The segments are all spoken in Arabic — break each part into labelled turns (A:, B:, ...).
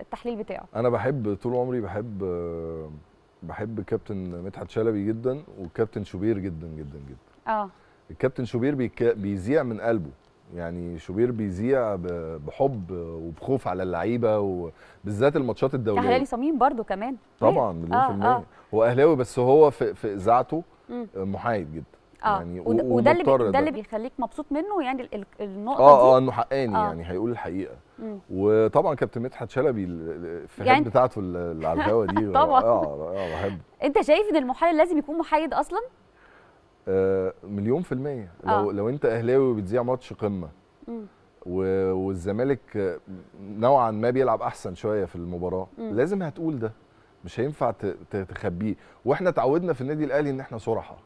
A: التحليل بتاعه
B: انا بحب طول عمري بحب آه، بحب كابتن مدحت شلبي جدا والكابتن شوبير جدا جدا جدا اه الكابتن شوبير بيك... بيذيع من قلبه يعني شوبير بيذيع بحب وبخوف على اللعيبه وبالذات الماتشات الدوليه اهلاوي
A: صميم برده كمان طبعا مليون آه في المية آه،, آه.
B: هو اهلاوي بس هو في, في اذاعته محايد جدا
A: آه. يعني وده اللي ده, ده اللي بيخليك مبسوط منه يعني النقطه آه, آه، دي اه اه
B: انه حقاني آه. يعني هيقول الحقيقه وطبعا كابتن مدحت شلبي الافيهات يعني بتاعته اللي على الهوا دي طبعا اه اه
A: انت شايف ان المحلل لازم يكون محايد اصلا؟
B: آه مليون في المية آه. لو لو انت اهلاوي وبتذيع ماتش قمة مم. والزمالك نوعا ما بيلعب احسن شويه في المباراه مم. لازم هتقول ده مش هينفع تخبيه واحنا اتعودنا في النادي الاهلي ان احنا صراحه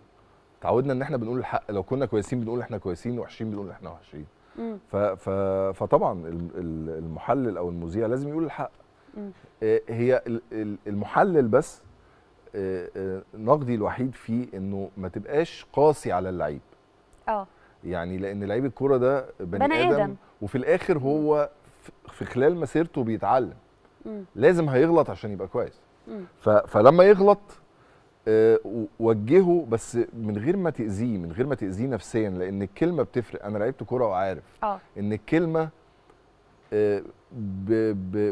B: اتعودنا ان احنا بنقول الحق لو كنا كويسين بنقول احنا كويسين وحشين بنقول احنا وحشين فطبعا المحلل او المذيع لازم يقول الحق آه، هي المحلل بس آه، آه، نقدي الوحيد فيه انه ما تبقاش قاسي على اللعيب اه يعني لان لعيب الكوره ده بني, بني آدم, ادم وفي الاخر هو في خلال مسيرته بيتعلم م. لازم هيغلط عشان يبقى كويس فلما يغلط آه، وجهه بس من غير ما تاذيه من غير ما تاذيه نفسيا لان الكلمه بتفرق انا لعبت كوره وعارف أوه. ان الكلمه آه،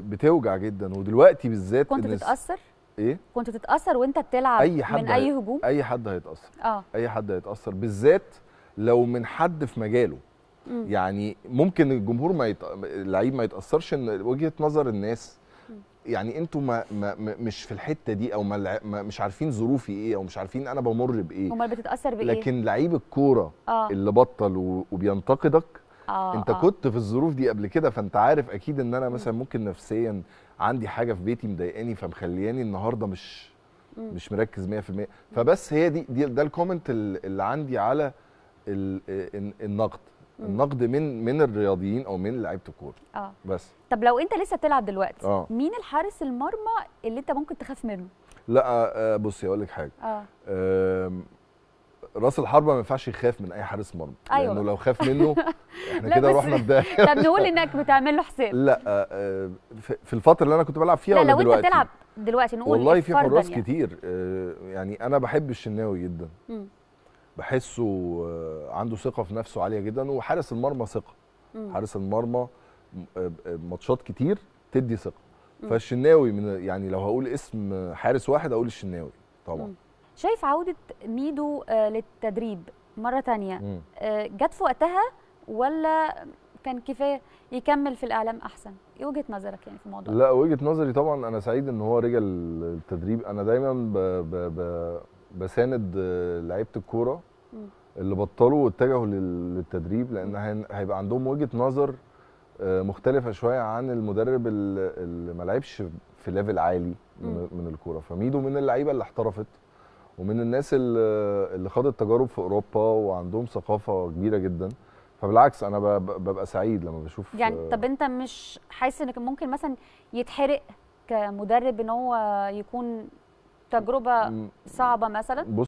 B: بتوجع جدا ودلوقتي بالذات كنت بتتاثر ايه
A: كنت بتتاثر وانت بتلعب أي حد من اي هجوم
B: اي حد هيتاثر اه اي حد هيتاثر بالذات لو من حد في مجاله مم. يعني ممكن الجمهور ما يت... اللعيب ما يتاثرش ان وجهه نظر الناس يعني انتوا ما ما مش في الحته دي او ما مش عارفين ظروفي ايه او مش عارفين انا بمر بايه امال
A: بتتاثر بايه لكن
B: لعيب الكوره آه. اللي بطل وبينتقدك
A: آه انت آه. كنت
B: في الظروف دي قبل كده فانت عارف اكيد ان انا مثلا ممكن نفسيا عندي حاجه في بيتي مضايقاني فمخلياني النهارده مش مش مركز 100% فبس هي دي, دي ده الكومنت اللي عندي على النقد النقد من من الرياضيين او من لعيبه الكوره اه بس
A: طب لو انت لسه بتلعب دلوقتي آه. مين الحارس المرمى اللي انت ممكن تخاف منه
B: لا آه، آه، بصي اقول لك حاجه آه. راس الحربه ما ينفعش يخاف من اي حارس مرمى أيوة. لانه لو خاف منه احنا كده رحنا بدايه طب نقول انك
A: بتعمل له حساب
B: لا آه، في الفتره اللي انا كنت بلعب فيها لا لو انت بتلعب
A: دلوقتي نقول والله في حراس يعني.
B: كتير يعني انا بحب الشناوي جدا م. بحسه آه، عنده ثقه في نفسه عاليه جدا وحارس المرمى ثقه حارس المرمى آه، آه، ماتشات كتير تدي ثقه فالشناوي من يعني لو هقول اسم حارس واحد اقول الشناوي طبعا مم.
A: شايف عوده ميدو للتدريب مره تانية جت في وقتها ولا كان كفايه يكمل في الاعلام احسن ايه وجهه نظرك يعني في الموضوع لا
B: وجهه نظري طبعا انا سعيد ان هو رجع التدريب انا دايما ب... ب... ب... بساند آه، لعيبه الكوره اللي بطلوا واتجهوا للتدريب لان هيبقى عندهم وجهه نظر آه، مختلفه شويه عن المدرب اللي ما لعبش في ليفل عالي من, الكوره فميدو من اللعيبه اللي احترفت ومن الناس اللي خدت تجارب في اوروبا وعندهم ثقافه كبيره جدا فبالعكس انا ببقى سعيد لما بشوف آه، يعني طب
A: انت مش حاسس انك ممكن مثلا يتحرق كمدرب ان هو يكون تجربه صعبه مثلا